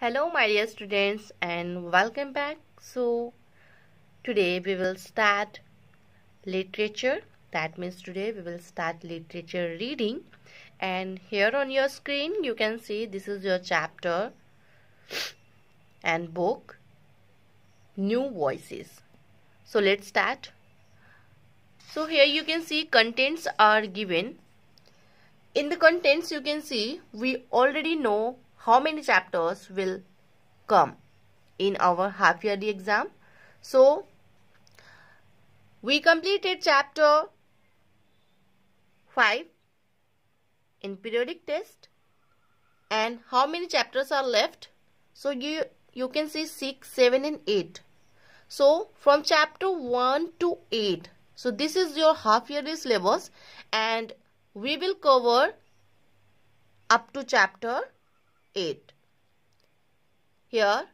hello my dear students and welcome back so today we will start literature that means today we will start literature reading and here on your screen you can see this is your chapter and book new voices so let's start so here you can see contents are given in the contents you can see we already know how many chapters will come in our half yearly exam. So, we completed chapter 5 in periodic test and how many chapters are left? So, you, you can see 6, 7 and 8. So, from chapter 1 to 8. So, this is your half yearly syllabus and we will cover up to chapter 8. Here,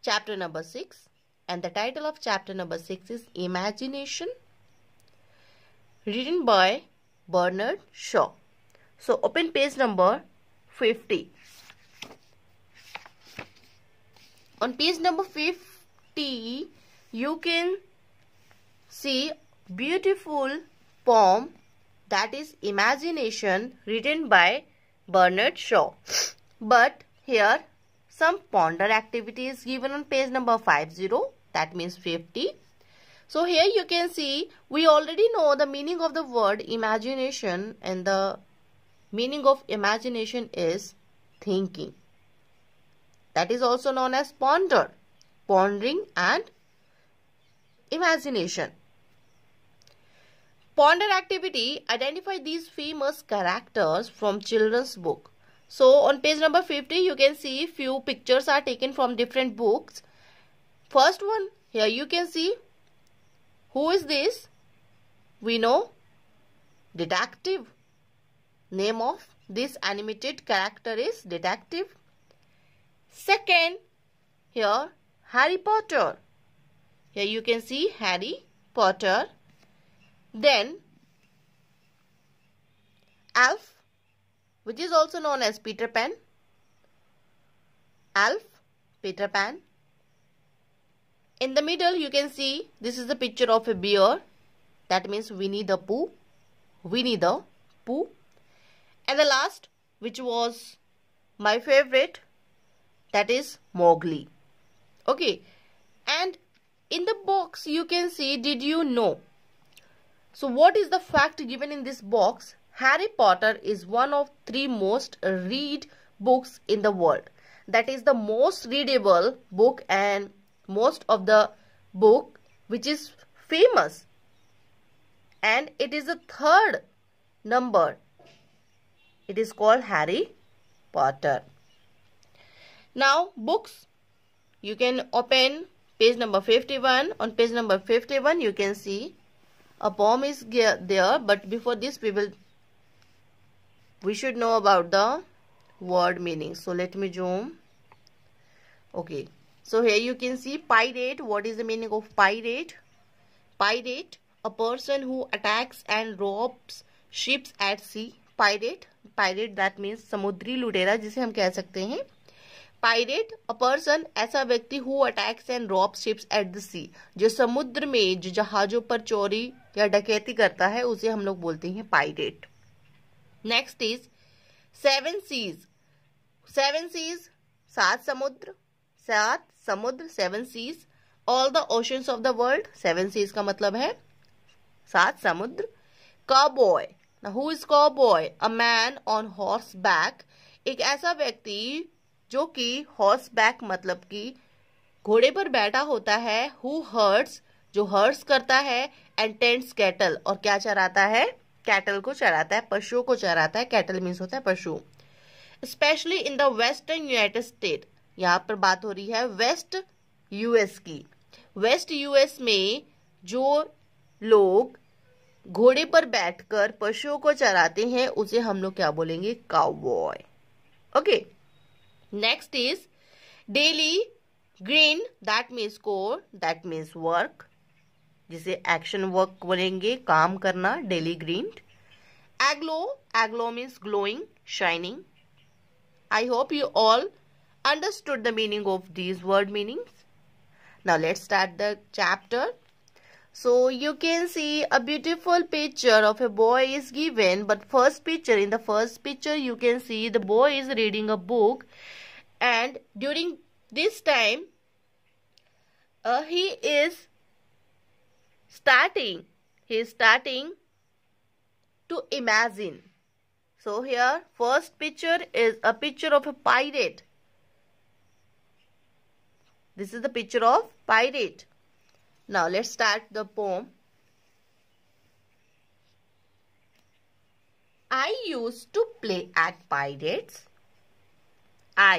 chapter number 6 and the title of chapter number 6 is Imagination written by Bernard Shaw. So, open page number 50. On page number 50, you can see beautiful poem that is Imagination written by Bernard Shaw. But here some ponder activity is given on page number 50 that means 50. So here you can see we already know the meaning of the word imagination and the meaning of imagination is thinking. That is also known as ponder, pondering and imagination. Ponder activity identify these famous characters from children's book. So on page number 50 you can see few pictures are taken from different books. First one here you can see who is this? We know detective. Name of this animated character is detective. Second here Harry Potter. Here you can see Harry Potter. Then Alf which is also known as Peter Pan, Alf, Peter Pan. In the middle you can see this is the picture of a bear that means Winnie the Pooh, Winnie the Pooh. And the last which was my favorite that is Mowgli. Okay and in the box you can see did you know so what is the fact given in this box Harry Potter is one of three most read books in the world. That is the most readable book and most of the book which is famous. And it is the third number. It is called Harry Potter. Now books. You can open page number 51. On page number 51 you can see a poem is there but before this we will we should know about the word meaning so let me zoom okay so here you can see pirate what is the meaning of pirate pirate a person who attacks and robs ships at sea pirate pirate that means samudri lutera jise hum keh sakte hain pirate a person ऐसा व्यक्ति who attacks and rob ships at the sea जो समुद्र में जो जहाजों पर चोरी या डकैती करता है उसे हम लोग बोलते हैं pirate next is seven seas seven seas सात समुद्र सात समुद्र seven seas all the oceans of the world seven seas का मतलब है सात समुद्र cowboy who is cowboy a man on horseback एक ऐसा व्यक्ति जो कि हॉर्स बैक मतलब कि घोड़े पर बैठा होता है हु हर्ट्स जो हर्ट्स करता है एंड टेंट्स कैटल और क्या चराता है कैटल को चराता है पशुओं को चराता है कैटल मीन्स होता है पशु specially in the western United State यहाँ पर बात हो रही है वेस्ट यूएस की वेस्ट यूएस में जो लोग घोड़े पर बैठकर पशुओं को चराते हैं उसे हम लोग क्या बोलेंगे cowboy okay next is daily green that means core that means work जिसे action work बोलेंगे काम करना daily green aglow aglow means glowing, shining. I hope you all understood the meaning of these word meanings. Now let's start the chapter. So you can see a beautiful picture of a boy is given but first picture in the first picture you can see the boy is reading a book and during this time uh, he is starting he is starting to imagine so here first picture is a picture of a pirate this is the picture of pirate now let's start the poem I used to play at pirates I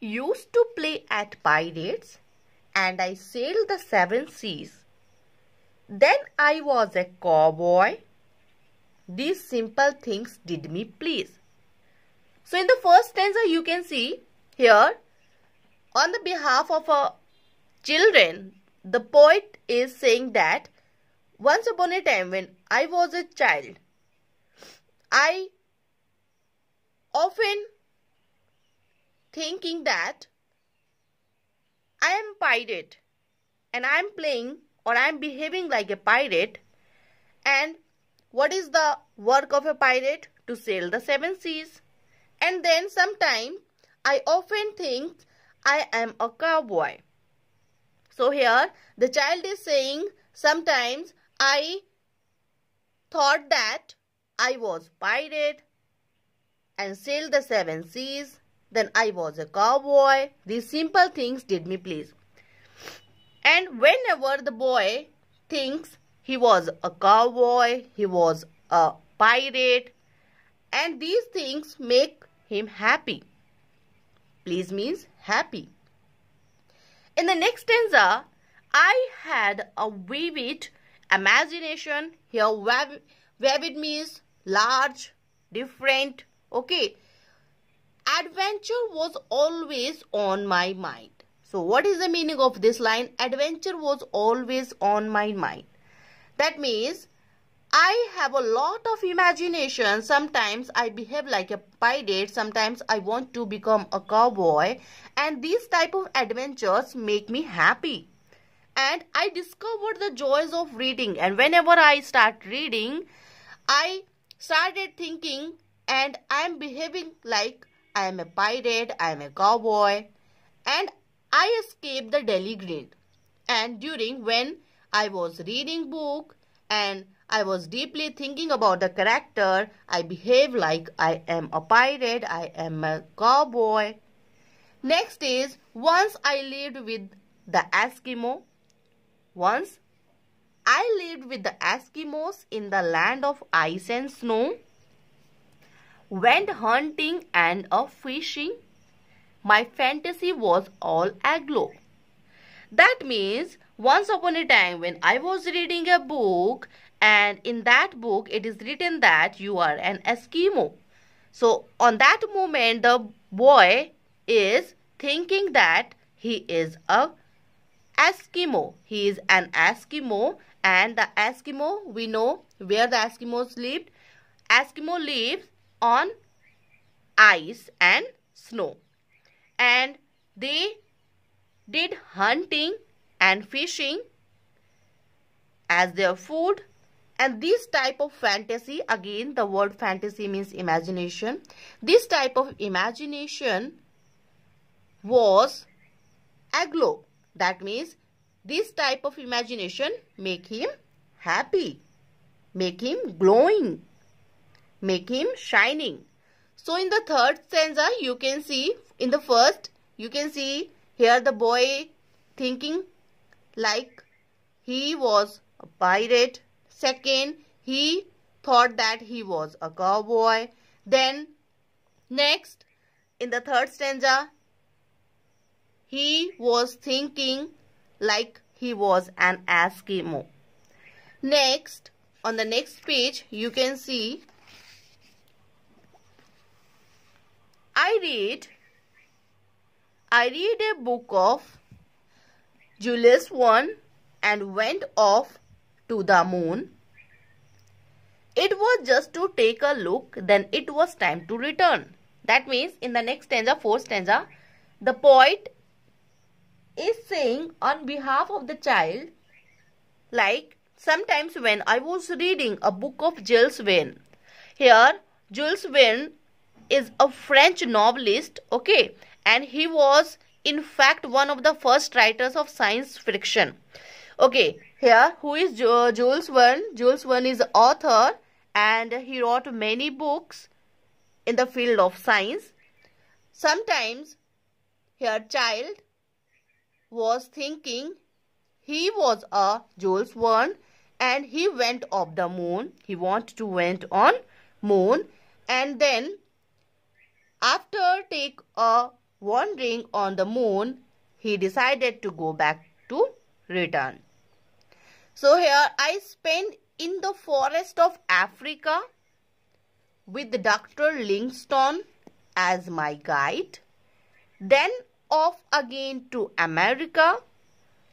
used to play at pirates and I sailed the seven seas then I was a cowboy. These simple things did me please. So in the first stanza you can see here on the behalf of a children the poet is saying that once upon a time when I was a child I often thinking that I am pirate and I am playing or I'm behaving like a pirate. And what is the work of a pirate? To sail the seven seas. And then sometime I often think I am a cowboy. So here the child is saying sometimes I thought that I was pirate and sailed the seven seas. Then I was a cowboy. These simple things did me please. And whenever the boy thinks he was a cowboy, he was a pirate, and these things make him happy. Please means happy. In the next stanza, I had a vivid imagination. Here, vivid means large, different, okay. Adventure was always on my mind. So what is the meaning of this line? Adventure was always on my mind. That means I have a lot of imagination. Sometimes I behave like a pirate. Sometimes I want to become a cowboy. And these type of adventures make me happy. And I discovered the joys of reading. And whenever I start reading, I started thinking and I am behaving like I am a pirate, I am a cowboy. And I escaped the Delhi grade. And during when I was reading book and I was deeply thinking about the character, I behave like I am a pirate, I am a cowboy. Next is once I lived with the Eskimo. Once I lived with the Eskimos in the land of ice and snow. Went hunting and of fishing my fantasy was all aglow. That means once upon a time when I was reading a book and in that book it is written that you are an Eskimo. So on that moment the boy is thinking that he is a Eskimo. He is an Eskimo and the Eskimo we know where the Eskimos lived. Eskimo lives on ice and snow and they did hunting and fishing as their food and this type of fantasy again the word fantasy means imagination this type of imagination was aglow that means this type of imagination make him happy make him glowing make him shining so in the third stanza, you can see in the first, you can see here the boy thinking like he was a pirate. Second, he thought that he was a cowboy. Then next, in the third stanza, he was thinking like he was an Eskimo. Next, on the next page, you can see I read I read a book of Julius Verne and went off to the moon. It was just to take a look then it was time to return. That means in the next stanza, fourth stanza, the poet is saying on behalf of the child like sometimes when I was reading a book of Jules Verne. Here Jules Verne is a French novelist, okay, and he was in fact one of the first writers of science fiction. Okay, here who is Jules Verne? Jules Verne is author and he wrote many books in the field of science. Sometimes her child was thinking he was a Jules Verne and he went off the moon. He wanted to went on moon and then take a wandering on the moon, he decided to go back to return. So here I spent in the forest of Africa with Dr. Livingstone as my guide. Then off again to America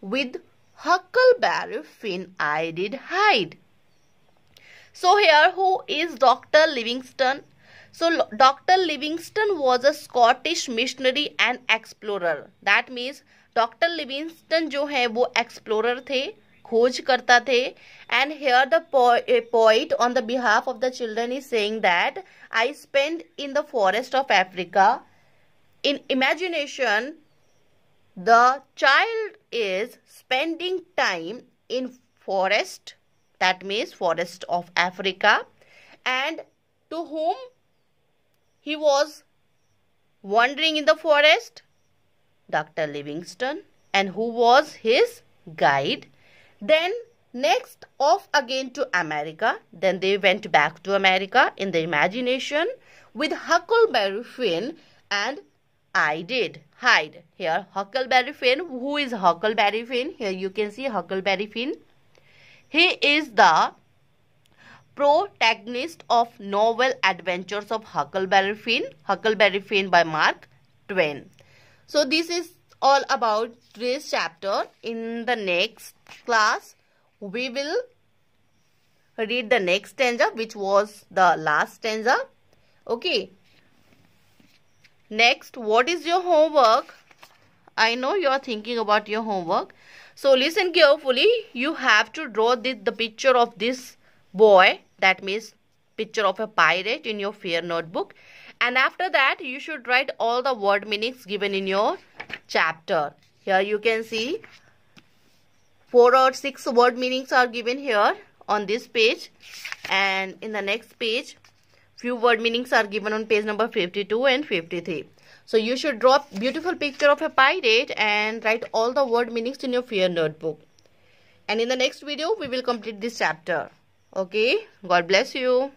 with Huckleberry Finn I did hide. So here who is Dr. Livingstone so Dr. Livingstone was a Scottish missionary and explorer. That means Dr. Livingstone जो है वो explorer थे खोज करता थे And here, the poet on on behalf of the children is saying that I spend in the forest of in imagination the child is spending time in forest that means forest of africa and to whom he was wandering in the forest. Dr. Livingstone and who was his guide. Then next off again to America. Then they went back to America in the imagination with Huckleberry Finn and I did hide. Here Huckleberry Finn. Who is Huckleberry Finn? Here you can see Huckleberry Finn. He is the protagonist of novel adventures of Huckleberry Finn, Huckleberry Finn by Mark Twain. So this is all about this chapter. In the next class, we will read the next stanza which was the last stanza. Okay. Next, what is your homework? I know you are thinking about your homework. So listen carefully. You have to draw the, the picture of this boy that means picture of a pirate in your fear notebook and after that you should write all the word meanings given in your chapter here you can see four or six word meanings are given here on this page and in the next page few word meanings are given on page number 52 and 53 so you should draw beautiful picture of a pirate and write all the word meanings in your fear notebook and in the next video we will complete this chapter Okay. God bless you.